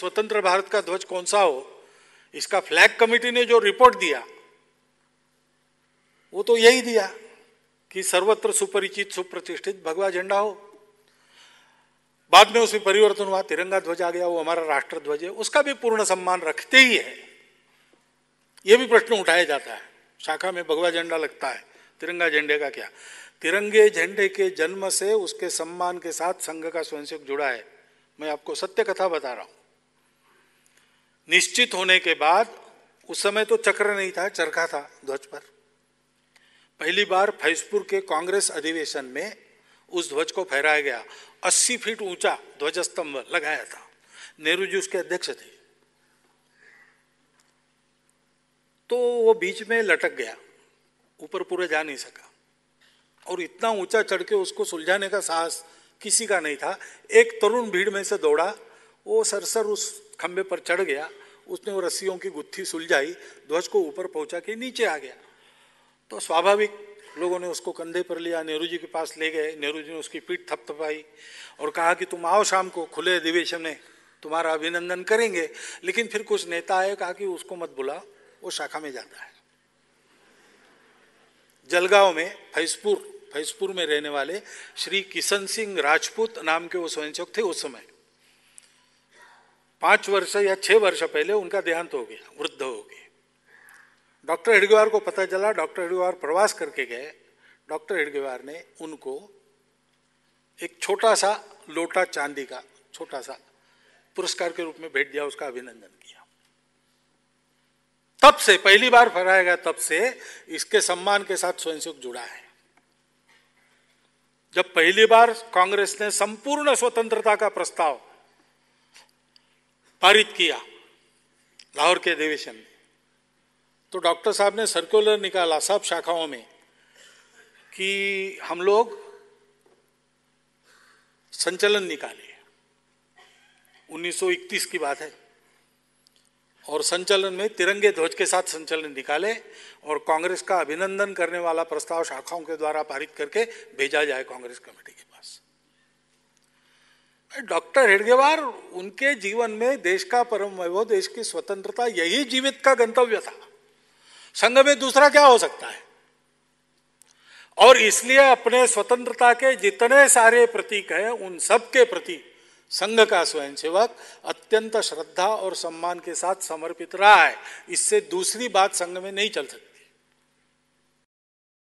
स्वतंत्र भारत का ध्वज कौन सा हो इसका फ्लैग कमिटी ने जो रिपोर्ट दिया वो तो यही दिया कि सर्वत्र सुपरिचित सुप्रतिष्ठित भगवा झंडा हो बाद में उसमें परिवर्तन हुआ तिरंगा ध्वज आ गया वो हमारा राष्ट्र ध्वज है उसका भी पूर्ण सम्मान रखते ही है ये भी प्रश्न उठाया जाता है शाखा में भगवा झंडा लगता है तिरंगा झंडे का क्या तिरंगे झंडे के जन्म से उसके सम्मान के साथ संघ का स्वयंसेवक जुड़ा है मैं आपको सत्य कथा बता रहा हूं निश्चित होने के बाद उस समय तो चक्र नहीं था चरखा था ध्वज पर पहली बार फैजपुर के कांग्रेस अधिवेशन में उस ध्वज को फहराया गया 80 फीट ऊंचा ध्वज स्तंभ लगाया था नेहरू जी उसके अध्यक्ष थे तो वो बीच में लटक गया ऊपर पूरे जा नहीं सका और इतना ऊंचा चढ़ के उसको सुलझाने का साहस किसी का नहीं था एक तरुण भीड़ में से दौड़ा वो सरसर उस खंबे पर चढ़ गया उसने वो रस्सियों की गुत्थी सुलझाई ध्वज को ऊपर पहुंचा के नीचे आ गया तो स्वाभाविक लोगों ने उसको कंधे पर लिया नेहरू जी के पास ले गए नेहरू जी ने उसकी पीठ थपथपाई और कहा कि तुम आओ शाम को खुले अधिवेशन में तुम्हारा अभिनंदन करेंगे लेकिन फिर कुछ नेता आए कहा कि उसको मत बुला वो शाखा में जाता है जलगांव में फैजपुर फैजपुर में रहने वाले श्री किशन सिंह राजपूत नाम के वो स्वयंसेवक थे उस समय पांच वर्ष या छह वर्ष पहले उनका देहांत हो गया वृद्ध हो गए डॉक्टर हिडगेवार को पता चला डॉक्टर हिडगेवार प्रवास करके गए डॉक्टर हिडगेवार ने उनको एक छोटा सा लोटा चांदी का छोटा सा पुरस्कार के रूप में भेंट दिया उसका अभिनंदन किया तब से पहली बार फहराया गया तब से इसके सम्मान के साथ स्वयंसेवक जुड़ा है जब पहली बार कांग्रेस ने संपूर्ण स्वतंत्रता का प्रस्ताव पारित किया लाहौर के अधिवेशन में तो डॉक्टर साहब ने सर्कुलर निकाला सब शाखाओं में कि हम लोग संचलन निकाले 1931 की बात है और संचलन में तिरंगे ध्वज के साथ संचलन निकाले और कांग्रेस का अभिनंदन करने वाला प्रस्ताव शाखाओं के द्वारा पारित करके भेजा जाए कांग्रेस कमेटी के डॉक्टर हेडगेवार उनके जीवन में देश का परम वैभव देश की स्वतंत्रता यही जीवित का गंतव्य था संघ में दूसरा क्या हो सकता है और इसलिए अपने स्वतंत्रता के जितने सारे प्रतीक हैं उन सब के प्रति संघ का स्वयंसेवक अत्यंत श्रद्धा और सम्मान के साथ समर्पित रहा है इससे दूसरी बात संघ में नहीं चल सकती